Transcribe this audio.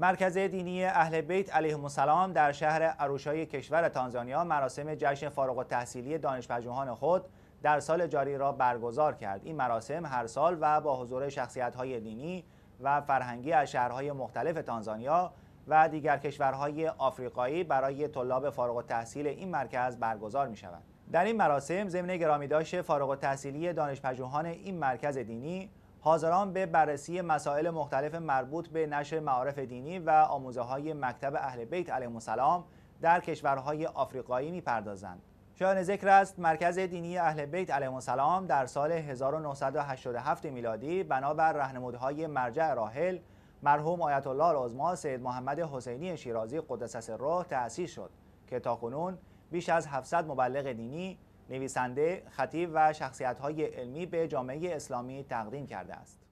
مرکز دینی اهل بیت علیهم السلام در شهر عروشای کشور تانزانیا مراسم جشن فارغ التحصیلی دانشپژوهان خود در سال جاری را برگزار کرد این مراسم هر سال و با حضور شخصیت های دینی و فرهنگی از شهرهای مختلف تانزانیا و دیگر کشورهای آفریقایی برای طلاب فارغ التحصیل این مرکز برگزار می شود. در این مراسم ضمن گرامیداشت فارغ التحصیلی دانشپژوهان این مرکز دینی حاضران به بررسی مسائل مختلف مربوط به نشر معارف دینی و آموزه های مکتب اهل بیت علیه السلام در کشورهای آفریقایی میپردازند. شایان ذکر است مرکز دینی اهل بیت علیه السلام در سال 1987 میلادی بنابر رهنمودهای مرجع راحل مرحوم آیت الله العظما سید محمد حسینی شیرازی قدس سره تأسیس شد که تاکنون بیش از 700 مبلغ دینی نویسنده، خطیب و شخصیت‌های علمی به جامعه اسلامی تقدیم کرده است.